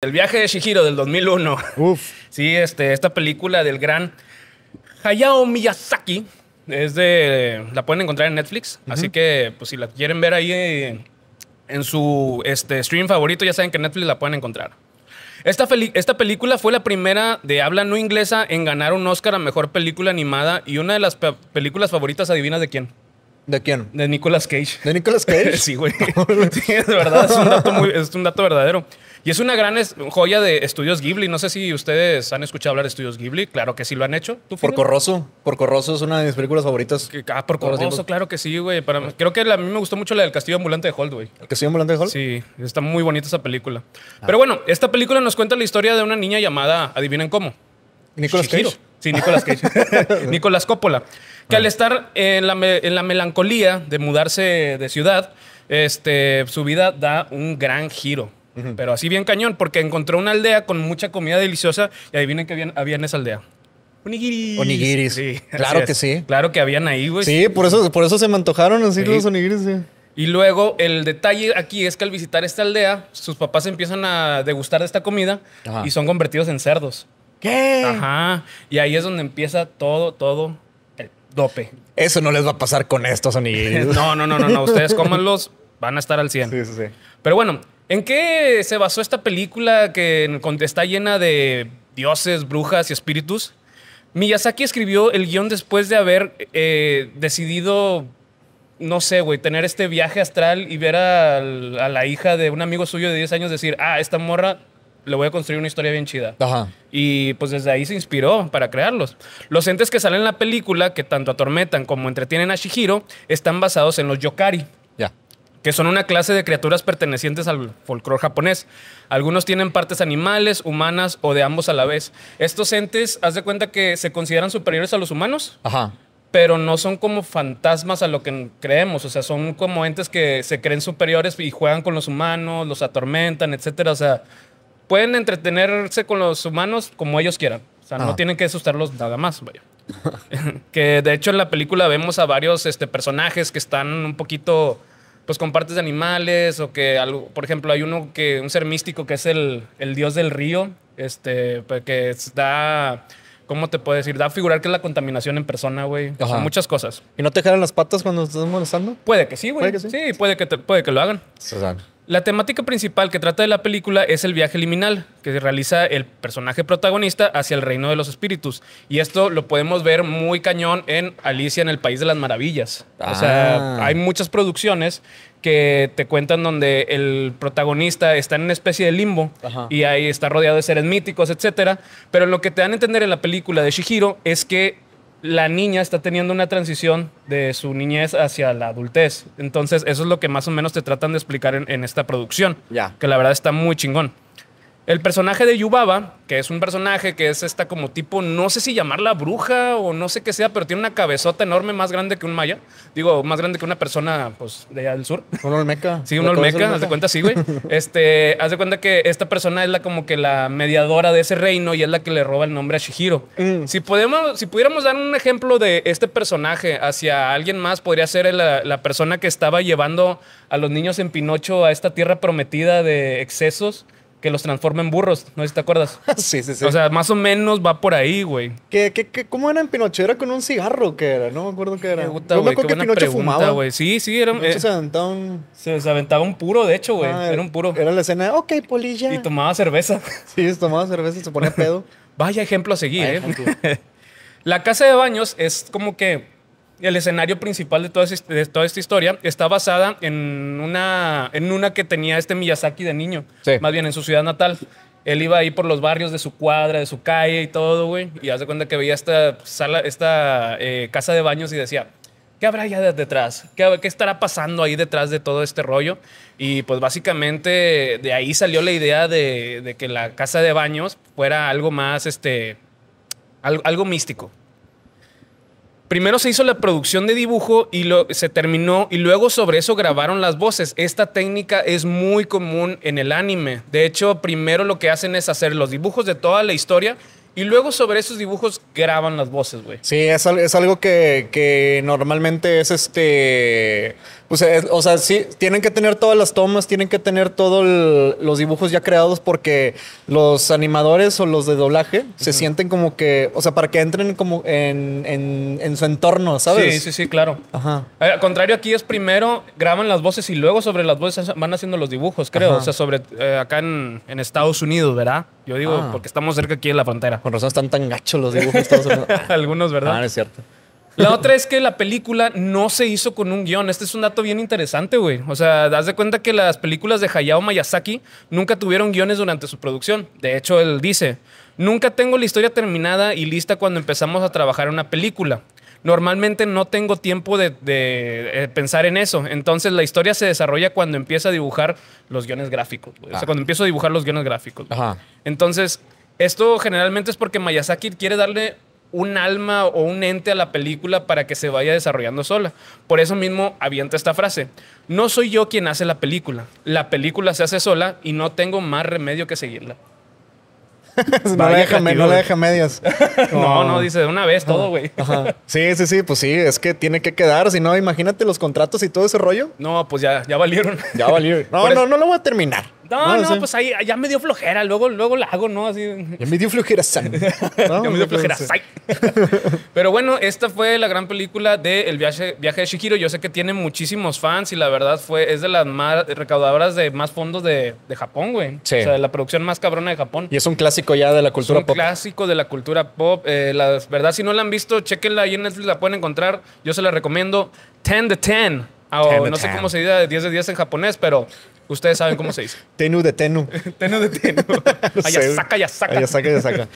El viaje de Shihiro del 2001. Uf. Sí, este, esta película del gran Hayao Miyazaki. Es de. La pueden encontrar en Netflix. Así que, pues, si la quieren ver ahí en, su este, stream favorito, ya saben que Netflix la pueden encontrar. Esta, esta película fue la primera de habla no inglesa en ganar un Oscar a mejor película animada y una de las películas favoritas, adivinas de quién? ¿De quién? De Nicolas Cage. ¿De Nicolas Cage? sí, güey. de verdad, es un, dato es dato verdadero. Y es una gran joya de Estudios Ghibli. No sé si ustedes han escuchado hablar de Estudios Ghibli. Claro que sí lo han hecho. Por Corroso. Por Corroso es una de mis películas favoritas. Ah, Por Corroso, claro que sí, güey. Creo que a mí me gustó mucho la del Castillo Ambulante de Holt, güey. ¿El Castillo Ambulante de Holt? Sí, está muy bonita esa película. Ah. Pero bueno, esta película nos cuenta la historia de una niña llamada, adivinen cómo. Nicolas Cage. Sí, Nicolás. Cage. Nicolás Coppola. Que al ah. estar en la, melancolía de mudarse de ciudad, este, su vida da un gran giro. Pero así bien cañón, porque encontró una aldea con mucha comida deliciosa y adivinen qué había, en esa aldea. Onigiris. claro que sí. Claro que habían ahí, güey. Sí, por eso, por eso se mantojaron así los onigiris. Y luego el detalle aquí es que al visitar esta aldea, sus papás empiezan a degustar de esta comida y son convertidos en cerdos. ¿Qué? Ajá. Y ahí es donde empieza todo, todo el dope. Eso no les va a pasar con estos anillos. no, no, no, no, no. Ustedes cómanlos, van a estar al 100. Sí, sí, sí. Pero bueno, ¿en qué se basó esta película que está llena de dioses, brujas y espíritus? Miyazaki escribió el guión después de haber eh, decidido, no sé, güey, tener este viaje astral y ver a, a la hija de un amigo suyo de 10 años decir, ah, esta morra le voy a construir una historia bien chida. Ajá. Y pues desde ahí se inspiró para crearlos. Los entes que salen en la película, que tanto atormentan como entretienen a Shihiro, están basados en los yokari. Ya. Que son una clase de criaturas pertenecientes al folclore japonés. Algunos tienen partes animales, humanas o de ambos a la vez. Estos entes, haz de cuenta que se consideran superiores a los humanos. Ajá pero no son como fantasmas a lo que creemos, o sea, son como entes que se creen superiores y juegan con los humanos, los atormentan, etcétera, o sea, pueden entretenerse con los humanos como ellos quieran. O sea, no tienen que asustarlos nada más, vaya. que de hecho en la película vemos a varios este, personajes que están un poquito pues con partes de animales o que algo, por ejemplo, hay uno que, un ser místico que es el, dios del río, este, pues, que da, ¿cómo te puedo decir? Da a figurar que es la contaminación en persona, güey. O muchas cosas. ¿Y no te jalan las patas cuando estás molestando? Puede que sí, güey. sí? puede que, te, puede que lo hagan. La temática principal que trata de la película es el viaje liminal que realiza el personaje protagonista hacia el reino de los espíritus. Y esto lo podemos ver muy cañón en Alicia en el País de las Maravillas. O sea, ah. hay muchas producciones que te cuentan donde el protagonista está en una especie de limbo y ahí está rodeado de seres míticos, etc. Pero lo que te dan a entender en la película de Shihiro es que la niña está teniendo una transición de su niñez hacia la adultez. Entonces, eso es lo que más o menos te tratan de explicar en, esta producción. Ya. Que la verdad está muy chingón. El personaje de Yubaba, que es un personaje que es esta como tipo, no sé si llamarla bruja o no sé qué sea, pero tiene una cabezota enorme más grande que un maya. Digo, más grande que una persona, pues, de allá del sur. Un olmeca. Sí, un olmeca, haz de cuenta, sí, güey. Este, haz de cuenta que esta persona es la como que la mediadora de ese reino y es la que le roba el nombre a Shihiro. Mm. Si podemos, si pudiéramos dar un ejemplo de este personaje hacia alguien más, podría ser la, la persona que estaba llevando a los niños en Pinocho a esta tierra prometida de excesos que los transforma en burros, no sé si te acuerdas. sí, sí, sí. O sea, más o menos va por ahí, güey. cómo era en Pinochet? ¿Era con un cigarro que era? No me acuerdo qué era. Me gusta, Yo me acuerdo que Pinochet fumaba. Güey. Sí, sí, era eh, se aventaba un... Se, aventaba un puro, de hecho, güey. Ah, era un puro. Era la escena de, ok, polilla. Y tomaba cerveza. sí, tomaba cerveza y se ponía pedo. Vaya ejemplo a seguir, ¿eh? La casa de baños es como que el escenario principal de toda, esta, toda esta historia está basada en una, en una que tenía este Miyazaki de niño, más bien en su ciudad natal. Él iba ahí por los barrios de su cuadra, de su calle y todo, güey. Y hace cuenta que veía esta sala, esta eh, casa de baños y decía, ¿qué habrá allá detrás? ¿Qué, estará pasando ahí detrás de todo este rollo? Y pues básicamente de ahí salió la idea de, que la casa de baños fuera algo más, este, algo místico. Primero se hizo la producción de dibujo y lo, se terminó y luego sobre eso grabaron las voces. Esta técnica es muy común en el anime. De hecho, primero lo que hacen es hacer los dibujos de toda la historia y luego sobre esos dibujos graban las voces, güey. Sí, es, es algo que, normalmente es este. Pues o sea, sí, tienen que tener todas las tomas, tienen que tener todos los dibujos ya creados porque los animadores o los de doblaje se sienten como que. O sea, para que entren como en, en, su entorno, ¿sabes? Sí, sí, sí, claro. Ajá. Al contrario, aquí es primero graban las voces y luego sobre las voces van haciendo los dibujos, creo. O sea, sobre eh, acá en, Estados Unidos, ¿verdad? Yo digo, ah. porque estamos cerca aquí de la frontera razón están tan gachos los dibujos. Ah, Algunos, ¿verdad? Ah, es cierto. La otra es que la película no se hizo con un guión. Este es un dato bien interesante, güey. O sea, das de cuenta que las películas de Hayao Miyazaki nunca tuvieron guiones durante su producción. De hecho, él dice, nunca tengo la historia terminada y lista cuando empezamos a trabajar en una película. Normalmente no tengo tiempo de, eh, pensar en eso. Entonces la historia se desarrolla cuando empieza a dibujar los guiones gráficos. O sea, ah. cuando empiezo a dibujar los guiones gráficos. Ajá. Entonces, esto generalmente es porque Miyazaki quiere darle un alma o un ente a la película para que se vaya desarrollando sola. Por eso mismo avienta esta frase. No soy yo quien hace la película. La película se hace sola y no tengo más remedio que seguirla. no, deja, medias. no, no, dice de una vez todo, güey. Sí, sí, sí, pues sí, es que tiene que quedar. Si no, imagínate los contratos y todo ese rollo. No, pues ya, ya valieron. Ya valieron. No, no, no lo voy a terminar. No, no, pues ahí ya me dio flojera, luego, luego la hago, ¿no? Así. Ya me dio flojera sai ya me dio flojera sai Pero bueno, esta fue la gran película de El viaje, viaje de Shihiro. Yo sé que tiene muchísimos fans y la verdad fue, es de las más recaudadoras de más fondos de, de Japón, güey. O sea, de la producción más cabrona de Japón. Y es un clásico ya de la cultura pop. un clásico de la cultura pop. Eh, la verdad, si no la han visto, chequenla ahí en Netflix, la pueden encontrar. Yo se la recomiendo. 10 de 10. Ah, no sé cómo se de 10 de 10 en japonés, pero Ustedes saben cómo se dice. Tenu de Tenu. tenu de Tenu. saca, ya saca, ya saca.